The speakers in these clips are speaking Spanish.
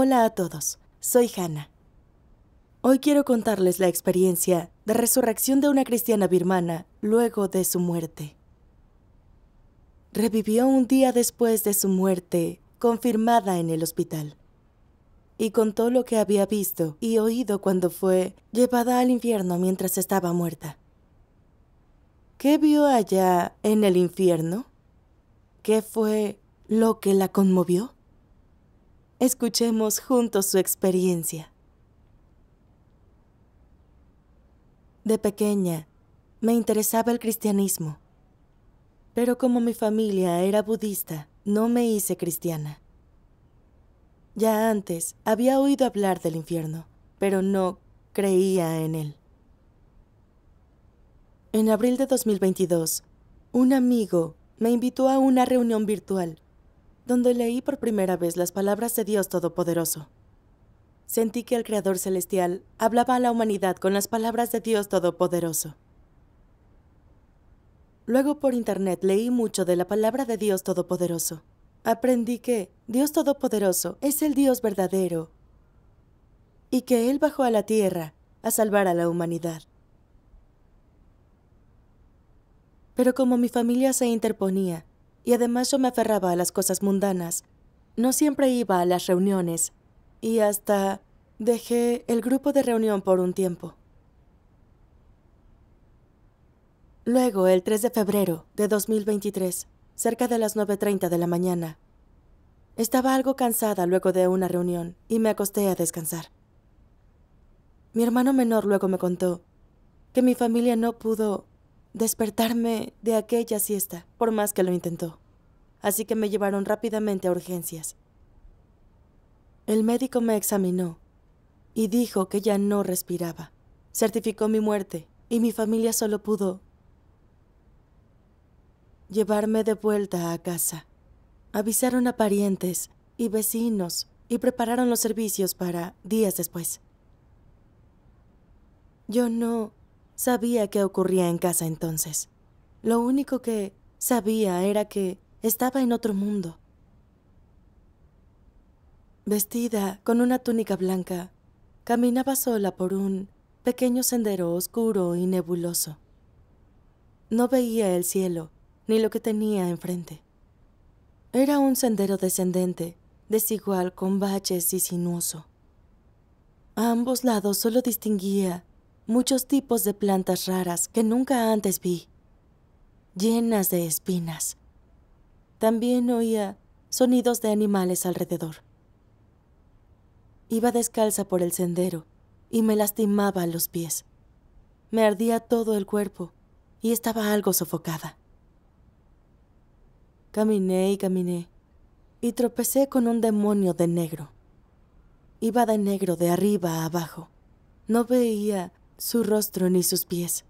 Hola a todos, soy Hannah. Hoy quiero contarles la experiencia de resurrección de una cristiana birmana luego de su muerte. Revivió un día después de su muerte, confirmada en el hospital, y contó lo que había visto y oído cuando fue llevada al infierno mientras estaba muerta. ¿Qué vio allá en el infierno? ¿Qué fue lo que la conmovió? Escuchemos juntos su experiencia. De pequeña, me interesaba el cristianismo, pero como mi familia era budista, no me hice cristiana. Ya antes había oído hablar del infierno, pero no creía en él. En abril de 2022, un amigo me invitó a una reunión virtual donde leí por primera vez las palabras de Dios Todopoderoso. Sentí que el Creador Celestial hablaba a la humanidad con las palabras de Dios Todopoderoso. Luego por internet leí mucho de la palabra de Dios Todopoderoso. Aprendí que Dios Todopoderoso es el Dios verdadero y que Él bajó a la tierra a salvar a la humanidad. Pero como mi familia se interponía y además yo me aferraba a las cosas mundanas. No siempre iba a las reuniones y hasta dejé el grupo de reunión por un tiempo. Luego, el 3 de febrero de 2023, cerca de las 9.30 de la mañana, estaba algo cansada luego de una reunión y me acosté a descansar. Mi hermano menor luego me contó que mi familia no pudo despertarme de aquella siesta, por más que lo intentó. Así que me llevaron rápidamente a urgencias. El médico me examinó y dijo que ya no respiraba. Certificó mi muerte y mi familia solo pudo llevarme de vuelta a casa. Avisaron a parientes y vecinos y prepararon los servicios para días después. Yo no sabía qué ocurría en casa entonces. Lo único que sabía era que estaba en otro mundo. Vestida con una túnica blanca, caminaba sola por un pequeño sendero oscuro y nebuloso. No veía el cielo ni lo que tenía enfrente. Era un sendero descendente, desigual con baches y sinuoso. A ambos lados solo distinguía muchos tipos de plantas raras que nunca antes vi, llenas de espinas. También oía sonidos de animales alrededor. Iba descalza por el sendero y me lastimaba los pies. Me ardía todo el cuerpo y estaba algo sofocada. Caminé y caminé y tropecé con un demonio de negro. Iba de negro de arriba a abajo. No veía su rostro ni sus pies.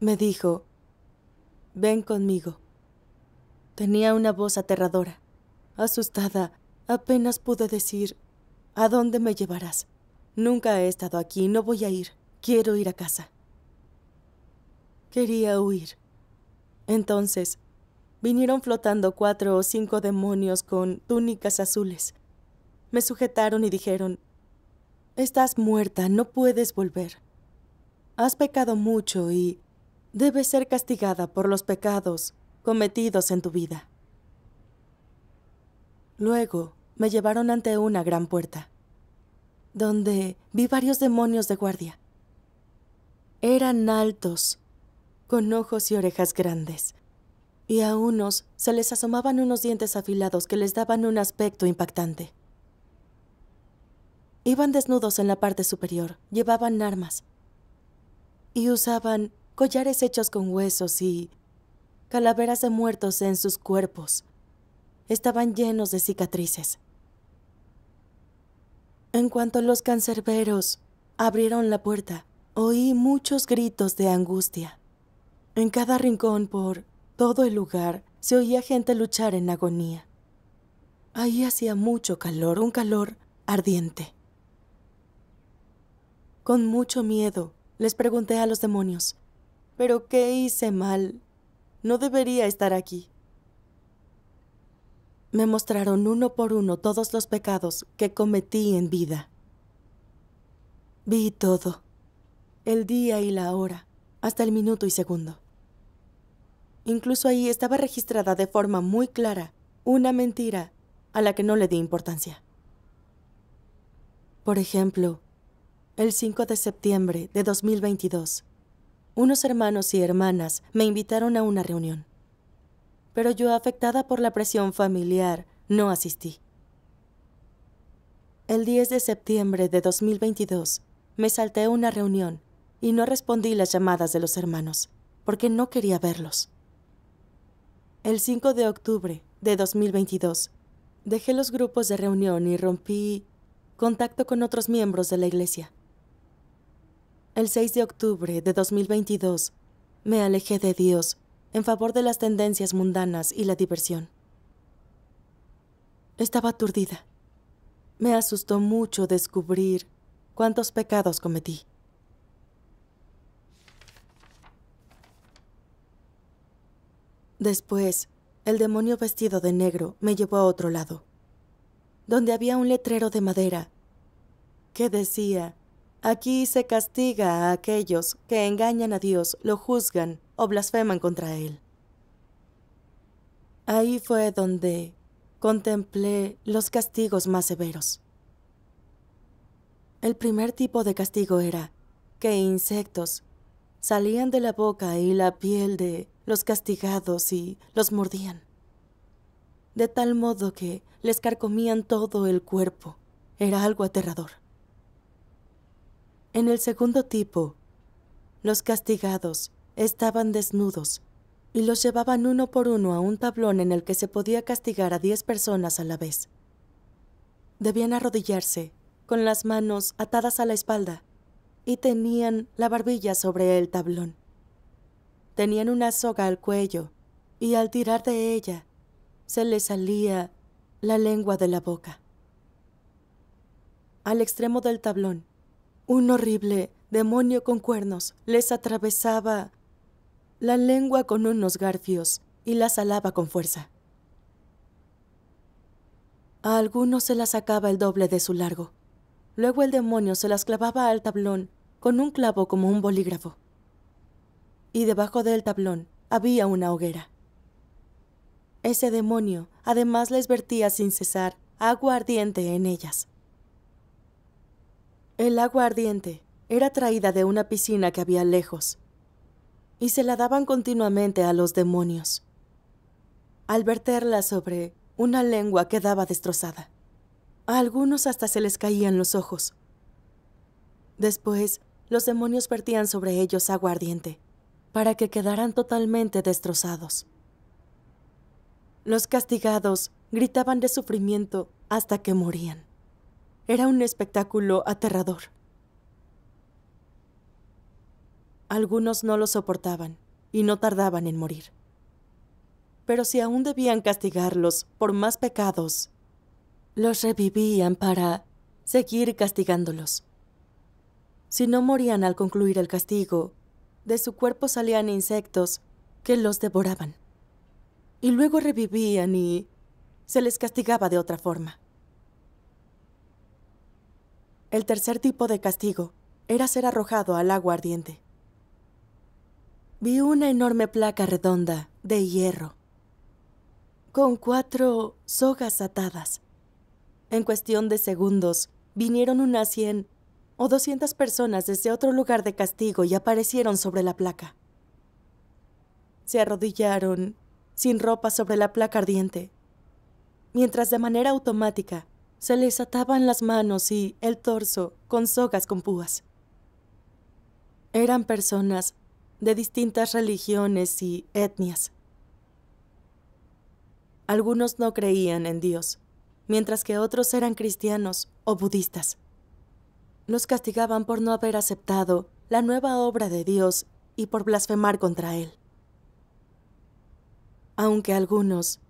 Me dijo, ven conmigo. Tenía una voz aterradora. Asustada, apenas pude decir, ¿a dónde me llevarás? Nunca he estado aquí, no voy a ir, quiero ir a casa. Quería huir. Entonces, vinieron flotando cuatro o cinco demonios con túnicas azules. Me sujetaron y dijeron, Estás muerta, no puedes volver has pecado mucho y debes ser castigada por los pecados cometidos en tu vida. Luego me llevaron ante una gran puerta, donde vi varios demonios de guardia. Eran altos, con ojos y orejas grandes, y a unos se les asomaban unos dientes afilados que les daban un aspecto impactante. Iban desnudos en la parte superior, llevaban armas, y usaban collares hechos con huesos y calaveras de muertos en sus cuerpos. Estaban llenos de cicatrices. En cuanto los cancerberos abrieron la puerta, oí muchos gritos de angustia. En cada rincón por todo el lugar se oía gente luchar en agonía. Ahí hacía mucho calor, un calor ardiente. Con mucho miedo les pregunté a los demonios, ¿pero qué hice mal? No debería estar aquí. Me mostraron uno por uno todos los pecados que cometí en vida. Vi todo, el día y la hora, hasta el minuto y segundo. Incluso ahí estaba registrada de forma muy clara una mentira a la que no le di importancia. Por ejemplo, el 5 de septiembre de 2022, unos hermanos y hermanas me invitaron a una reunión. Pero yo, afectada por la presión familiar, no asistí. El 10 de septiembre de 2022, me salté una reunión y no respondí las llamadas de los hermanos, porque no quería verlos. El 5 de octubre de 2022, dejé los grupos de reunión y rompí contacto con otros miembros de la iglesia. El 6 de octubre de 2022, me alejé de Dios en favor de las tendencias mundanas y la diversión. Estaba aturdida. Me asustó mucho descubrir cuántos pecados cometí. Después, el demonio vestido de negro me llevó a otro lado, donde había un letrero de madera que decía Aquí se castiga a aquellos que engañan a Dios, lo juzgan o blasfeman contra Él. Ahí fue donde contemplé los castigos más severos. El primer tipo de castigo era que insectos salían de la boca y la piel de los castigados y los mordían, de tal modo que les carcomían todo el cuerpo. Era algo aterrador. En el segundo tipo, los castigados estaban desnudos y los llevaban uno por uno a un tablón en el que se podía castigar a diez personas a la vez. Debían arrodillarse, con las manos atadas a la espalda, y tenían la barbilla sobre el tablón. Tenían una soga al cuello, y al tirar de ella, se les salía la lengua de la boca. Al extremo del tablón un horrible demonio con cuernos les atravesaba la lengua con unos garfios y las alaba con fuerza. A algunos se las sacaba el doble de su largo. Luego el demonio se las clavaba al tablón con un clavo como un bolígrafo. Y debajo del tablón había una hoguera. Ese demonio además les vertía sin cesar agua ardiente en ellas. El agua ardiente era traída de una piscina que había lejos, y se la daban continuamente a los demonios, al verterla sobre una lengua quedaba destrozada. A algunos hasta se les caían los ojos. Después, los demonios vertían sobre ellos agua ardiente, para que quedaran totalmente destrozados. Los castigados gritaban de sufrimiento hasta que morían. Era un espectáculo aterrador. Algunos no lo soportaban y no tardaban en morir. Pero si aún debían castigarlos por más pecados, los revivían para seguir castigándolos. Si no morían al concluir el castigo, de su cuerpo salían insectos que los devoraban. Y luego revivían y se les castigaba de otra forma. El tercer tipo de castigo era ser arrojado al agua ardiente. Vi una enorme placa redonda de hierro, con cuatro sogas atadas. En cuestión de segundos, vinieron unas 100 o 200 personas desde otro lugar de castigo y aparecieron sobre la placa. Se arrodillaron, sin ropa, sobre la placa ardiente, mientras de manera automática se les ataban las manos y el torso con sogas con púas. Eran personas de distintas religiones y etnias. Algunos no creían en Dios, mientras que otros eran cristianos o budistas. Los castigaban por no haber aceptado la nueva obra de Dios y por blasfemar contra Él. Aunque algunos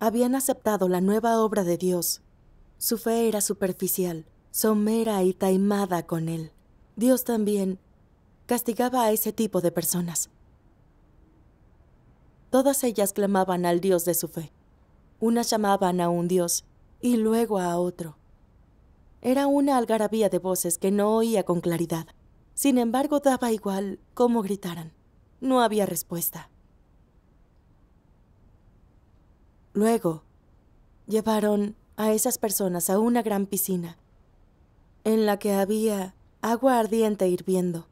habían aceptado la nueva obra de Dios su fe era superficial, somera y taimada con él. Dios también castigaba a ese tipo de personas. Todas ellas clamaban al Dios de su fe. Unas llamaban a un Dios y luego a otro. Era una algarabía de voces que no oía con claridad. Sin embargo, daba igual cómo gritaran. No había respuesta. Luego, llevaron a esas personas a una gran piscina, en la que había agua ardiente hirviendo.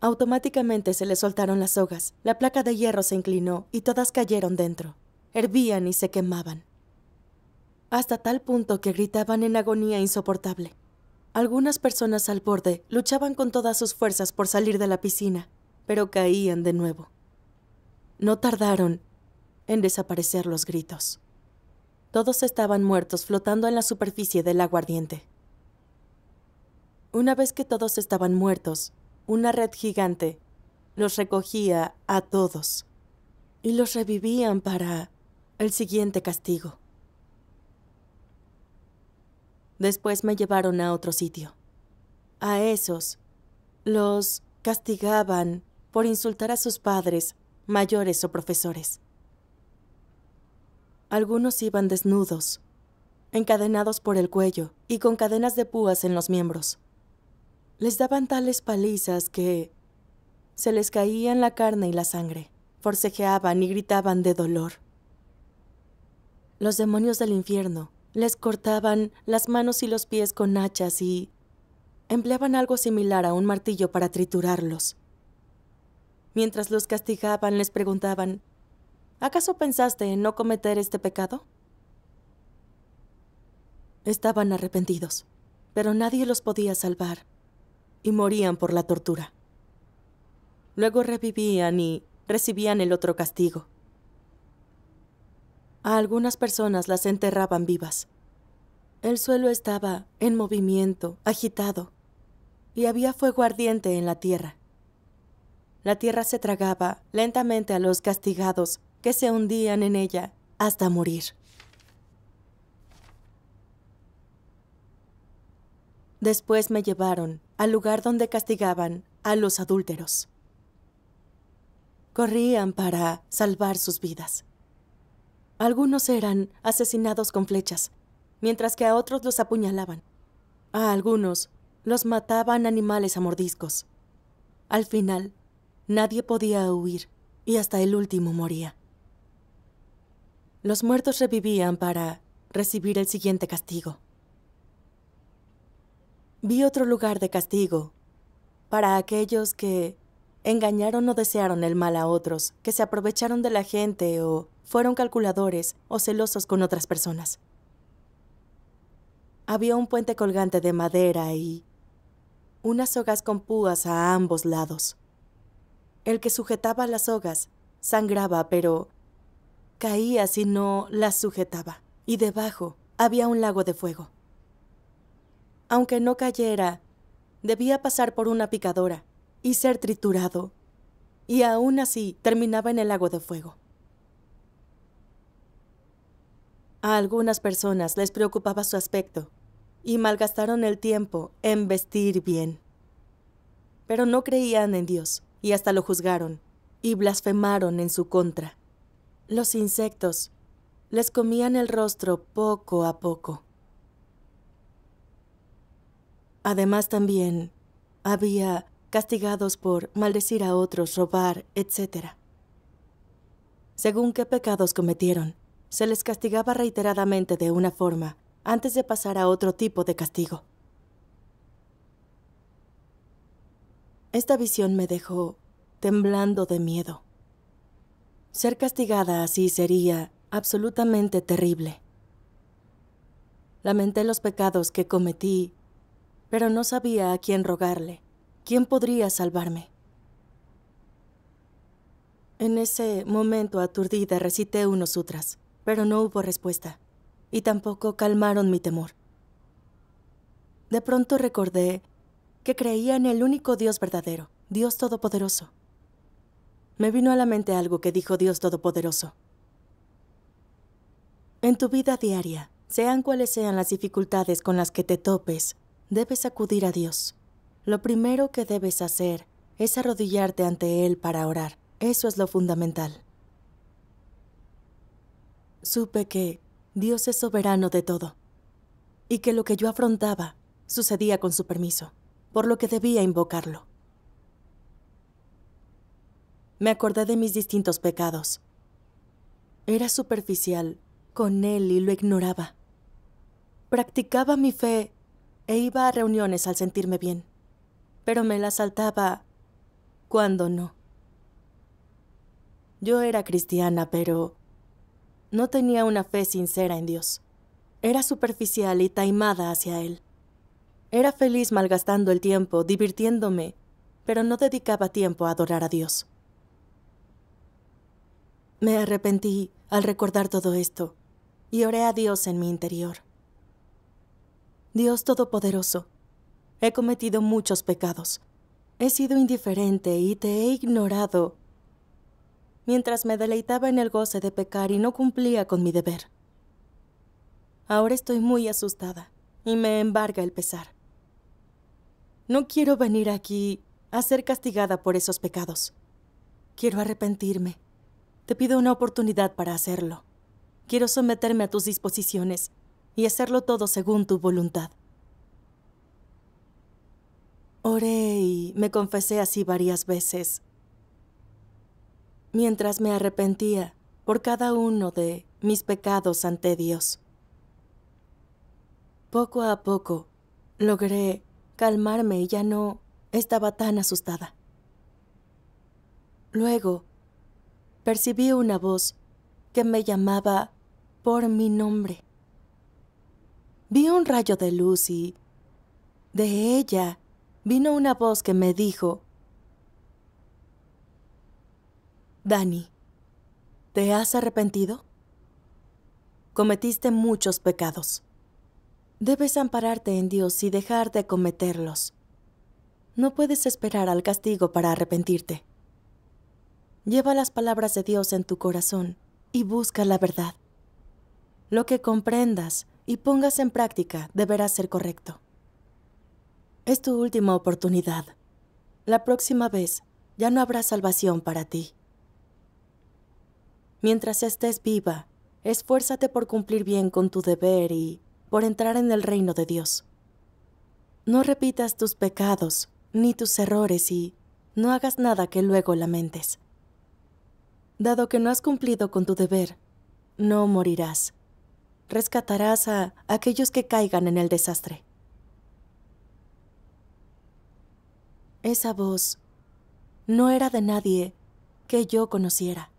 Automáticamente se le soltaron las sogas, la placa de hierro se inclinó y todas cayeron dentro. Hervían y se quemaban. Hasta tal punto que gritaban en agonía insoportable. Algunas personas al borde luchaban con todas sus fuerzas por salir de la piscina, pero caían de nuevo. No tardaron en desaparecer los gritos. Todos estaban muertos flotando en la superficie del aguardiente. Una vez que todos estaban muertos, una red gigante los recogía a todos y los revivían para el siguiente castigo. Después me llevaron a otro sitio. A esos los castigaban por insultar a sus padres, mayores o profesores. Algunos iban desnudos, encadenados por el cuello y con cadenas de púas en los miembros. Les daban tales palizas que se les caían la carne y la sangre, forcejeaban y gritaban de dolor. Los demonios del infierno les cortaban las manos y los pies con hachas y empleaban algo similar a un martillo para triturarlos. Mientras los castigaban les preguntaban, ¿Acaso pensaste en no cometer este pecado? Estaban arrepentidos, pero nadie los podía salvar, y morían por la tortura. Luego revivían y recibían el otro castigo. A algunas personas las enterraban vivas. El suelo estaba en movimiento, agitado, y había fuego ardiente en la tierra. La tierra se tragaba lentamente a los castigados que se hundían en ella hasta morir. Después me llevaron al lugar donde castigaban a los adúlteros. Corrían para salvar sus vidas. Algunos eran asesinados con flechas, mientras que a otros los apuñalaban. A algunos los mataban animales a mordiscos. Al final, nadie podía huir y hasta el último moría. Los muertos revivían para recibir el siguiente castigo. Vi otro lugar de castigo para aquellos que engañaron o desearon el mal a otros, que se aprovecharon de la gente o fueron calculadores o celosos con otras personas. Había un puente colgante de madera y unas sogas con púas a ambos lados. El que sujetaba las sogas sangraba, pero Caía si no las sujetaba, y debajo había un lago de fuego. Aunque no cayera, debía pasar por una picadora y ser triturado, y aún así terminaba en el lago de fuego. A algunas personas les preocupaba su aspecto y malgastaron el tiempo en vestir bien. Pero no creían en Dios y hasta lo juzgaron y blasfemaron en su contra. Los insectos les comían el rostro poco a poco. Además también había castigados por maldecir a otros, robar, etc. Según qué pecados cometieron, se les castigaba reiteradamente de una forma antes de pasar a otro tipo de castigo. Esta visión me dejó temblando de miedo. Ser castigada así sería absolutamente terrible. Lamenté los pecados que cometí, pero no sabía a quién rogarle, quién podría salvarme. En ese momento aturdida recité unos sutras, pero no hubo respuesta, y tampoco calmaron mi temor. De pronto recordé que creía en el único Dios verdadero, Dios Todopoderoso, me vino a la mente algo que dijo Dios Todopoderoso. En tu vida diaria, sean cuales sean las dificultades con las que te topes, debes acudir a Dios. Lo primero que debes hacer es arrodillarte ante Él para orar. Eso es lo fundamental. Supe que Dios es soberano de todo y que lo que yo afrontaba sucedía con su permiso, por lo que debía invocarlo me acordé de mis distintos pecados. Era superficial con él y lo ignoraba. Practicaba mi fe e iba a reuniones al sentirme bien, pero me la saltaba cuando no. Yo era cristiana, pero no tenía una fe sincera en Dios. Era superficial y taimada hacia Él. Era feliz malgastando el tiempo, divirtiéndome, pero no dedicaba tiempo a adorar a Dios. Me arrepentí al recordar todo esto y oré a Dios en mi interior. Dios Todopoderoso, he cometido muchos pecados. He sido indiferente y te he ignorado mientras me deleitaba en el goce de pecar y no cumplía con mi deber. Ahora estoy muy asustada y me embarga el pesar. No quiero venir aquí a ser castigada por esos pecados. Quiero arrepentirme te pido una oportunidad para hacerlo. Quiero someterme a tus disposiciones y hacerlo todo según tu voluntad. Oré y me confesé así varias veces, mientras me arrepentía por cada uno de mis pecados ante Dios. Poco a poco logré calmarme y ya no estaba tan asustada. Luego, percibí una voz que me llamaba por mi nombre. Vi un rayo de luz y de ella vino una voz que me dijo, Dani, ¿te has arrepentido? Cometiste muchos pecados. Debes ampararte en Dios y dejar de cometerlos. No puedes esperar al castigo para arrepentirte. Lleva las palabras de Dios en tu corazón y busca la verdad. Lo que comprendas y pongas en práctica deberá ser correcto. Es tu última oportunidad. La próxima vez ya no habrá salvación para ti. Mientras estés viva, esfuérzate por cumplir bien con tu deber y por entrar en el reino de Dios. No repitas tus pecados ni tus errores y no hagas nada que luego lamentes. Dado que no has cumplido con tu deber, no morirás. Rescatarás a aquellos que caigan en el desastre. Esa voz no era de nadie que yo conociera.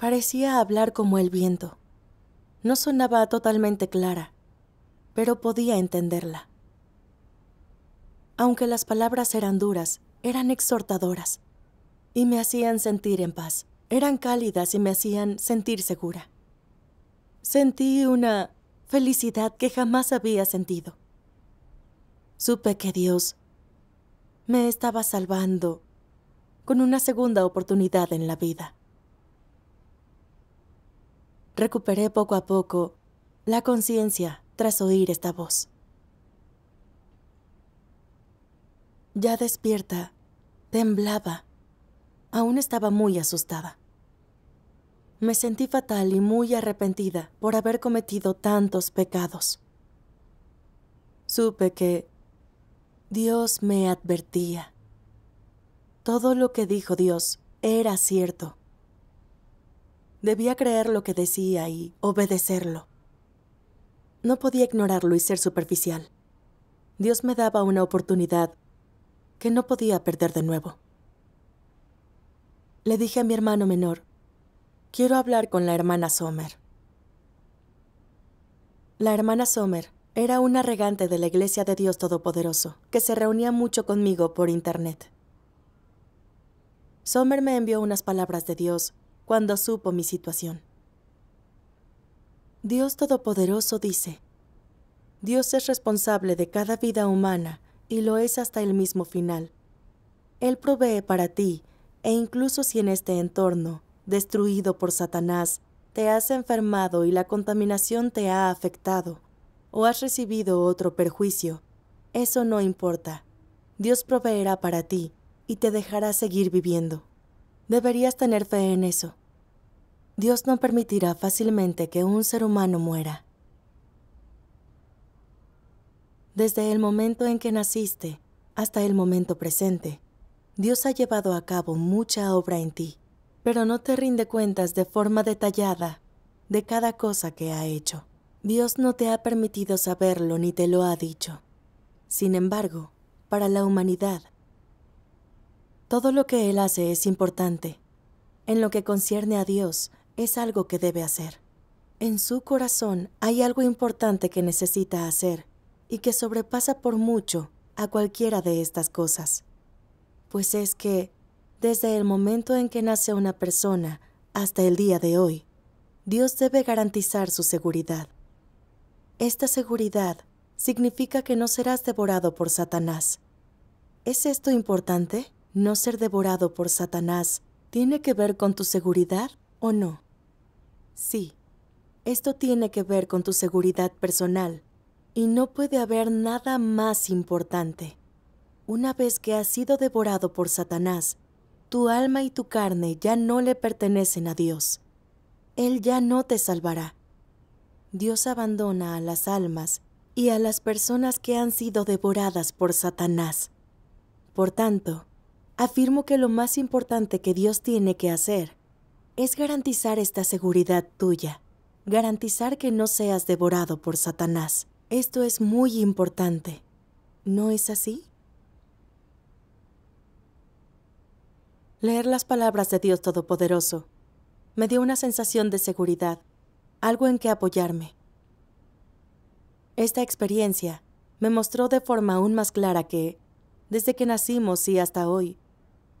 Parecía hablar como el viento. No sonaba totalmente clara, pero podía entenderla. Aunque las palabras eran duras, eran exhortadoras y me hacían sentir en paz. Eran cálidas y me hacían sentir segura. Sentí una felicidad que jamás había sentido. Supe que Dios me estaba salvando con una segunda oportunidad en la vida. Recuperé poco a poco la conciencia tras oír esta voz. Ya despierta, temblaba Aún estaba muy asustada. Me sentí fatal y muy arrepentida por haber cometido tantos pecados. Supe que Dios me advertía. Todo lo que dijo Dios era cierto. Debía creer lo que decía y obedecerlo. No podía ignorarlo y ser superficial. Dios me daba una oportunidad que no podía perder de nuevo le dije a mi hermano menor, quiero hablar con la hermana Sommer. La hermana Sommer era una regante de la Iglesia de Dios Todopoderoso, que se reunía mucho conmigo por Internet. Sommer me envió unas palabras de Dios cuando supo mi situación. Dios Todopoderoso dice, Dios es responsable de cada vida humana y lo es hasta el mismo final. Él provee para ti e incluso si en este entorno, destruido por Satanás, te has enfermado y la contaminación te ha afectado, o has recibido otro perjuicio, eso no importa. Dios proveerá para ti y te dejará seguir viviendo. Deberías tener fe en eso. Dios no permitirá fácilmente que un ser humano muera. Desde el momento en que naciste hasta el momento presente, Dios ha llevado a cabo mucha obra en ti, pero no te rinde cuentas de forma detallada de cada cosa que ha hecho. Dios no te ha permitido saberlo ni te lo ha dicho. Sin embargo, para la humanidad, todo lo que Él hace es importante. En lo que concierne a Dios, es algo que debe hacer. En su corazón hay algo importante que necesita hacer y que sobrepasa por mucho a cualquiera de estas cosas pues es que desde el momento en que nace una persona hasta el día de hoy, Dios debe garantizar su seguridad. Esta seguridad significa que no serás devorado por Satanás. ¿Es esto importante? ¿No ser devorado por Satanás tiene que ver con tu seguridad o no? Sí, esto tiene que ver con tu seguridad personal, y no puede haber nada más importante. Una vez que has sido devorado por Satanás, tu alma y tu carne ya no le pertenecen a Dios. Él ya no te salvará. Dios abandona a las almas y a las personas que han sido devoradas por Satanás. Por tanto, afirmo que lo más importante que Dios tiene que hacer es garantizar esta seguridad tuya, garantizar que no seas devorado por Satanás. Esto es muy importante. ¿No es así? Leer las palabras de Dios Todopoderoso me dio una sensación de seguridad, algo en que apoyarme. Esta experiencia me mostró de forma aún más clara que, desde que nacimos y hasta hoy,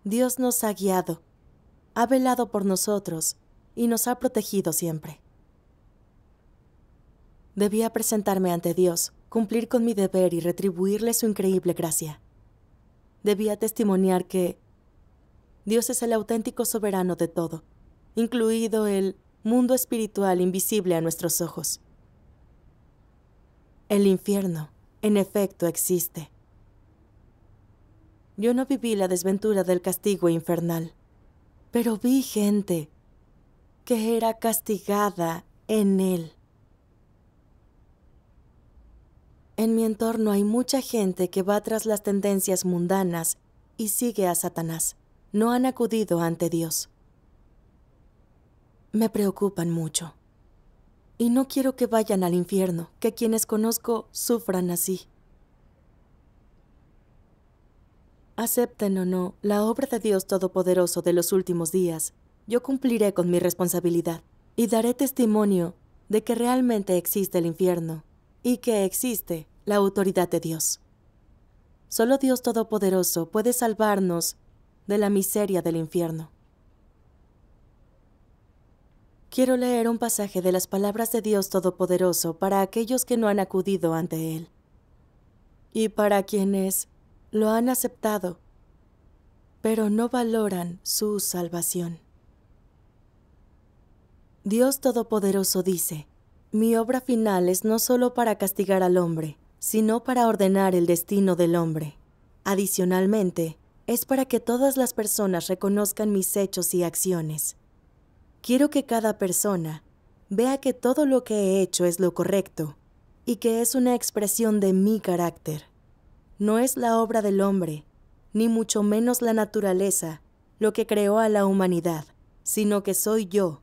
Dios nos ha guiado, ha velado por nosotros y nos ha protegido siempre. Debía presentarme ante Dios, cumplir con mi deber y retribuirle su increíble gracia. Debía testimoniar que Dios es el auténtico soberano de todo, incluido el mundo espiritual invisible a nuestros ojos. El infierno, en efecto, existe. Yo no viví la desventura del castigo infernal, pero vi gente que era castigada en él. En mi entorno hay mucha gente que va tras las tendencias mundanas y sigue a Satanás no han acudido ante Dios. Me preocupan mucho. Y no quiero que vayan al infierno, que quienes conozco sufran así. Acepten o no la obra de Dios Todopoderoso de los últimos días, yo cumpliré con mi responsabilidad y daré testimonio de que realmente existe el infierno y que existe la autoridad de Dios. Solo Dios Todopoderoso puede salvarnos de la miseria del infierno. Quiero leer un pasaje de las palabras de Dios Todopoderoso para aquellos que no han acudido ante Él y para quienes lo han aceptado, pero no valoran su salvación. Dios Todopoderoso dice, mi obra final es no solo para castigar al hombre, sino para ordenar el destino del hombre. Adicionalmente, es para que todas las personas reconozcan mis hechos y acciones. Quiero que cada persona vea que todo lo que he hecho es lo correcto y que es una expresión de mi carácter. No es la obra del hombre, ni mucho menos la naturaleza, lo que creó a la humanidad, sino que soy yo,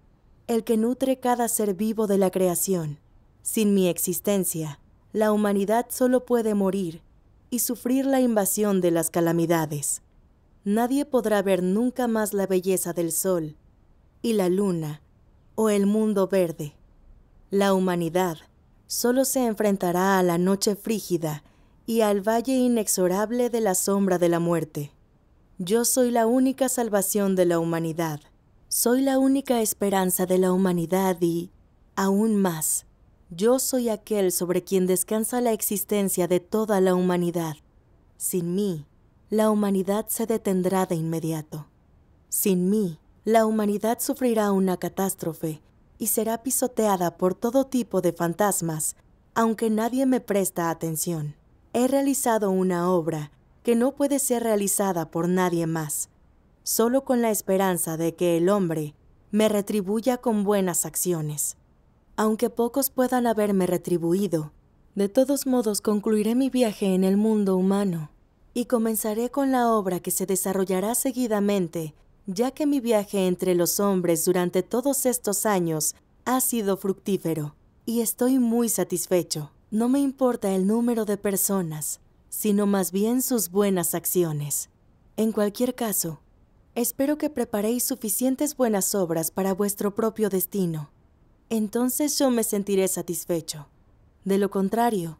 el que nutre cada ser vivo de la creación. Sin mi existencia, la humanidad solo puede morir y sufrir la invasión de las calamidades nadie podrá ver nunca más la belleza del sol y la luna o el mundo verde. La humanidad solo se enfrentará a la noche frígida y al valle inexorable de la sombra de la muerte. Yo soy la única salvación de la humanidad. Soy la única esperanza de la humanidad y, aún más, yo soy aquel sobre quien descansa la existencia de toda la humanidad. Sin mí, la humanidad se detendrá de inmediato. Sin mí, la humanidad sufrirá una catástrofe y será pisoteada por todo tipo de fantasmas, aunque nadie me presta atención. He realizado una obra que no puede ser realizada por nadie más, solo con la esperanza de que el hombre me retribuya con buenas acciones. Aunque pocos puedan haberme retribuido, de todos modos concluiré mi viaje en el mundo humano y comenzaré con la obra que se desarrollará seguidamente, ya que mi viaje entre los hombres durante todos estos años ha sido fructífero y estoy muy satisfecho. No me importa el número de personas, sino más bien sus buenas acciones. En cualquier caso, espero que preparéis suficientes buenas obras para vuestro propio destino. Entonces yo me sentiré satisfecho. De lo contrario,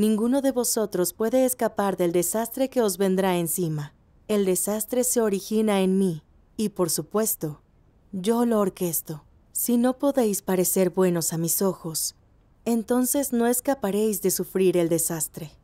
Ninguno de vosotros puede escapar del desastre que os vendrá encima. El desastre se origina en mí, y por supuesto, yo lo orquesto. Si no podéis parecer buenos a mis ojos, entonces no escaparéis de sufrir el desastre.